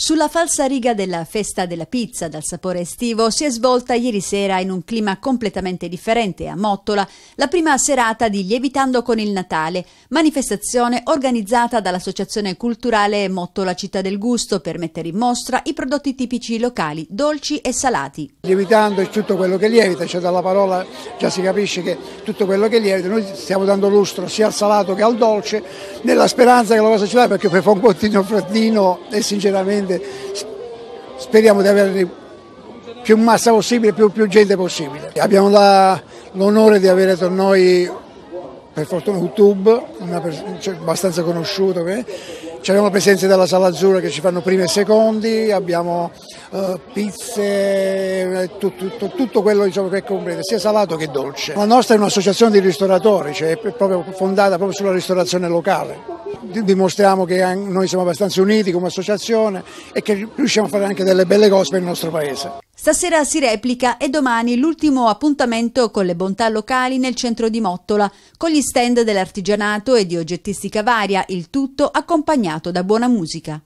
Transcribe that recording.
Sulla falsa riga della festa della pizza dal sapore estivo si è svolta ieri sera in un clima completamente differente a Mottola la prima serata di Lievitando con il Natale, manifestazione organizzata dall'Associazione Culturale Mottola Città del Gusto per mettere in mostra i prodotti tipici locali, dolci e salati. Lievitando è tutto quello che lievita, cioè dalla parola già si capisce che tutto quello che lievita, noi stiamo dando lustro sia al salato che al dolce nella speranza che la cosa ci va perché poi fa un bottino freddino e sinceramente gente, speriamo di avere più massa possibile, più, più gente possibile. Abbiamo l'onore di avere con noi, per fortuna, YouTube, una cioè, abbastanza conosciuto. Eh? C'erano presenze della Sala Azzurra che ci fanno primi e secondi, abbiamo uh, pizze, eh, tutto, tutto, tutto quello diciamo, che è completo, sia salato che dolce. La nostra è un'associazione di ristoratori, cioè è proprio fondata proprio sulla ristorazione locale dimostriamo che noi siamo abbastanza uniti come associazione e che riusciamo a fare anche delle belle cose per il nostro paese. Stasera si replica e domani l'ultimo appuntamento con le bontà locali nel centro di Mottola, con gli stand dell'artigianato e di oggettistica varia, il tutto accompagnato da buona musica.